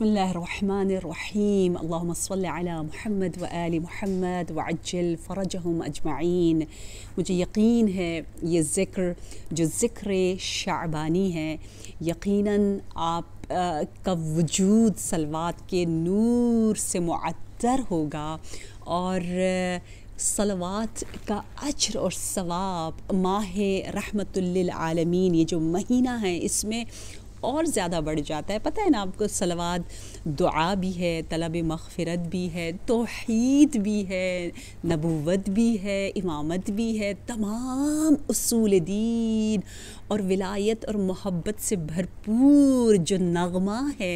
بسم الله الرحمن الرحيم اللهم صل على محمد وآل محمد وعجل فرجهم أجمعين मुझे यकीन है ये ज़िक्र जो ज़िक्र शाबानी है यकीनन आप आ, का वजूद सलवात के नूर से मअतर होगा और सलवात का अजर और सवाब माह रहमतुल्लिल आलमीन ये जो महीना है इसमें और ज़्यादा बढ़ जाता है पता है ना आपको सलवाद दुआ भी है तलब मगफ़रत भी है तोहद भी है नबूवत भी है इमामत भी है तमाम असूल दीन और विलायत और मोहब्बत से भरपूर जो नगमा है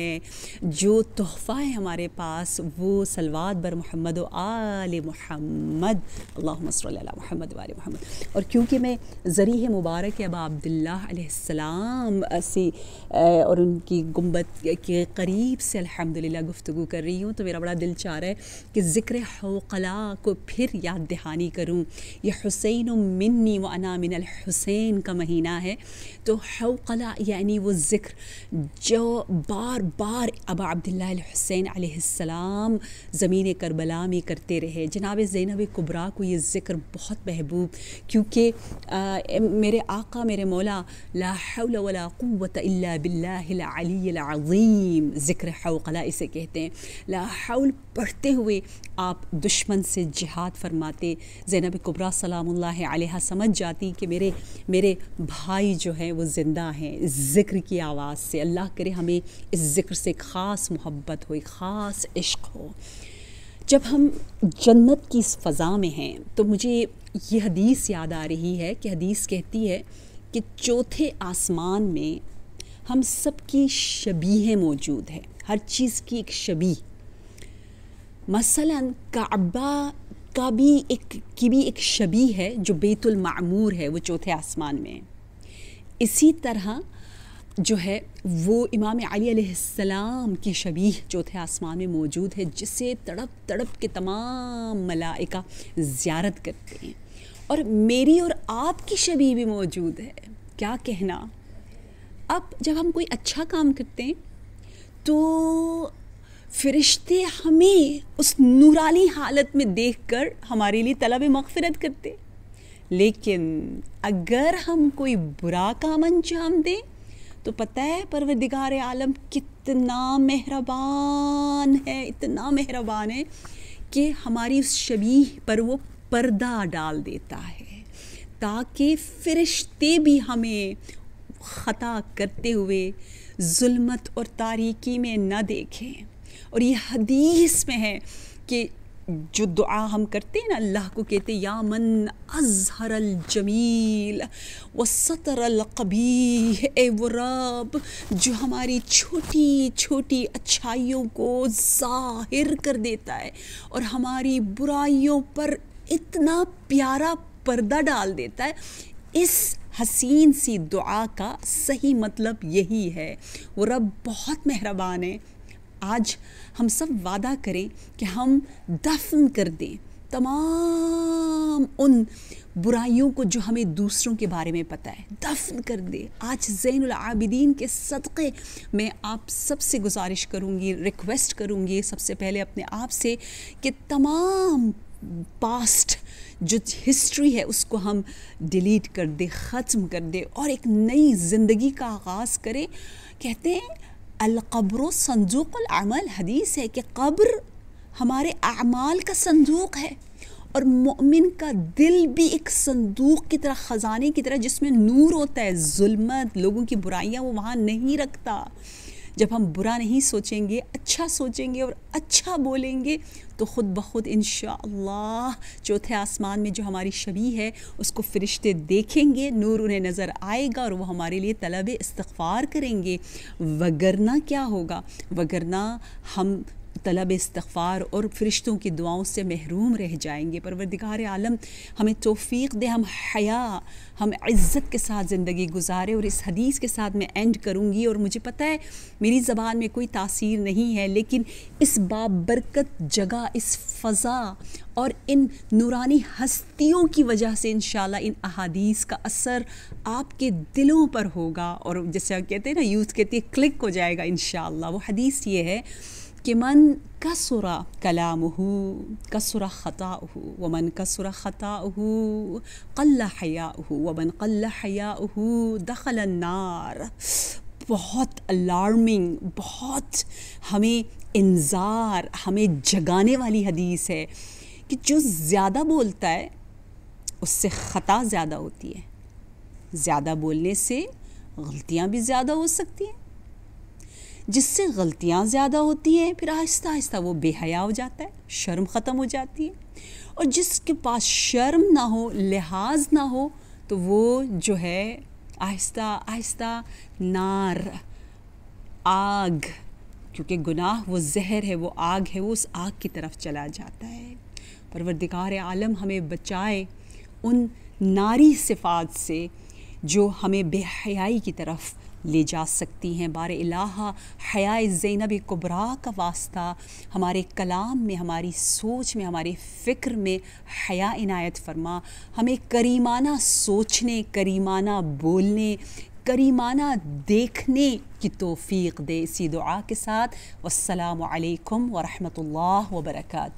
जो तोहफ़ा है हमारे पास वो सलवाद बर मोहम्मद आल महमद अल्लाह महमद वाल महमद और क्योंकि मैं ज़रिए मुबारक अब अब्दुल्लाम से और उनकी गुम्बद के करीब से अलहमदिल्ला गुफ्तु कर रही हूँ तो मेरा बड़ा दिल चाह रहा है कि ज़िक्र हौकला को फिर याद दहानी करूँ यह हुसैन मिन्नी व अना मिन हुसैन का महीना है तो हौकला यानी वो ज़िक्र जो बार बार अब अब्दुल्ला हुसैन आसमाम ज़मीन करबला में करते रहे जनाब ज़ैनब कुबरा को ये ज़िक्र बहुत महबूब क्योंकि मेरे आका मेरे मौला ला हौला वला बिल्लाम ज़िक्र हौकला इसे कहते हैं लाहौल पढ़ते हुए आप दुश्मन से जिहाद फरमाते ज़ैनब कुबरा सलाम समझ जाती कि मेरे मेरे भाई जो हैं वो ज़िंदा हैं ज़िक्र की आवाज़ से अल्लाह करे हमें इस ज़िक्र से ख़ास मोहब्बत हो ख़ास इश्क हो जब हम जन्नत की इस फ़ा में हैं तो मुझे ये हदीस याद आ रही है कि हदीस कहती है कि चौथे आसमान में हम सब की शबीहें मौजूद है हर चीज़ की एक शबी मसलन काबा का भी एक की भी एक शबी है जो मामूर है वो चौथे आसमान में है इसी तरह जो है वो इमाम अलैहिस्सलाम की शबी चौथे आसमान में मौजूद है जिसे तड़प तड़प के तमाम मलाइका ज़्यारत करते हैं और मेरी और आपकी शबी भी मौजूद है क्या कहना अब जब हम कोई अच्छा काम करते हैं तो फरिश्ते हमें उस नूराली हालत में देखकर हमारे लिए तलब मगफरत करते लेकिन अगर हम कोई बुरा काम अंजाम दें तो पता है परवरदिगार आलम कितना मेहरबान है इतना मेहरबान है कि हमारी उस शबी पर वो पर्दा डाल देता है ताकि फरिश्ते भी हमें ख़ता करते हुए जुल्मत और तारीकी में न देखें और ये हदीस में है कि जो दुआ हम करते हैं ना अल्लाह को कहते या मन अजहर अल जमील व सतर अल कबी ए वो रब जो हमारी छोटी छोटी अच्छाइयों को ज़ाहिर कर देता है और हमारी बुराइयों पर इतना प्यारा पर्दा डाल देता है इस हसीन सी दुआ का सही मतलब यही है वो रब बहुत मेहरबान है आज हम सब वादा करें कि हम दफन कर दें तमाम उन बुराइयों को जो हमें दूसरों के बारे में पता है दफन कर दे आज जैन आबिदीन के सदक़े मैं आप सबसे गुजारिश करूँगी रिक्वेस्ट करूँगी सबसे पहले अपने आप से कि तमाम पास्ट जो हिस्ट्री है उसको हम डिलीट कर दें ख़त्म कर दे और एक नई ज़िंदगी का आगाज़ करें कहते हैं अलब्र अमल हदीस है कि कब्र हमारे अमाल का संदूक है और मोमिन का दिल भी एक संदूक की तरह ख़जाने की तरह जिसमें नूर होता है जुल्मत लोगों की बुराइयाँ वो वहाँ नहीं रखता जब हम बुरा नहीं सोचेंगे अच्छा सोचेंगे और अच्छा बोलेंगे तो ख़ुद ब खुद इन चौथे आसमान में जो हमारी शबी है उसको फ़रिश्ते देखेंगे नूर उन्हें नज़र आएगा और वो हमारे लिए तलब इस्तफ़ार करेंगे वगरना क्या होगा वगरना हम तलब इस्तफ़ार और फरिश्तों की दुआओं से महरूम रह जाएंगे परवरदिगार आलम हमें तोफ़ी दे हम हया हम इज़्ज़त के साथ ज़िंदगी गुजारे और इस हदीस के साथ मैं एंड करूँगी और मुझे पता है मेरी ज़बान में कोई तासीर नहीं है लेकिन इस बाबरकत जगह इस फ़ज़ा और इन नूरानी हस्तियों की वजह से इन इन अहादीस का असर आपके दिलों पर होगा और जैसे कहते हैं ना यूज़ कहती है क्लिक हो जाएगा इन वो हदीस ये है कि मन कलाम कसरा कलामह कसरा ख़ताह व मन कसरा ख़ताह कल्ला हयाह व मन कल्ला हो दखल नार बहुत अलार्मिंग बहुत हमें इंजार हमें जगाने वाली हदीस है कि जो ज़्यादा बोलता है उससे ख़ता ज़्यादा होती है ज़्यादा बोलने से गलतियाँ भी ज़्यादा हो सकती हैं जिससे गलतियाँ ज़्यादा होती हैं फिर आहिस्ता आहिस्ता वो बेहया हो जाता है शर्म ख़त्म हो जाती है और जिसके पास शर्म ना हो लिहाज ना हो तो वो जो है आहिस्ता आहिस्ता नार आग क्योंकि गुनाह वो जहर है वो आग है वो उस आग की तरफ चला जाता है परवरदिगार आलम हमें बचाए उन नारी सिफात से जो हमें बेहयाई की तरफ ले जा सकती हैं बार इलाहा हया ज़ैनब कुबरा का वास्ता हमारे कलाम में हमारी सोच में हमारे फ़िक्र में हया इनायत फरमा हमें करीमाना सोचने करीमाना बोलने करीमाना देखने की तोफ़ी दे इसी दुआ के साथ वालकम वरहमल वर्का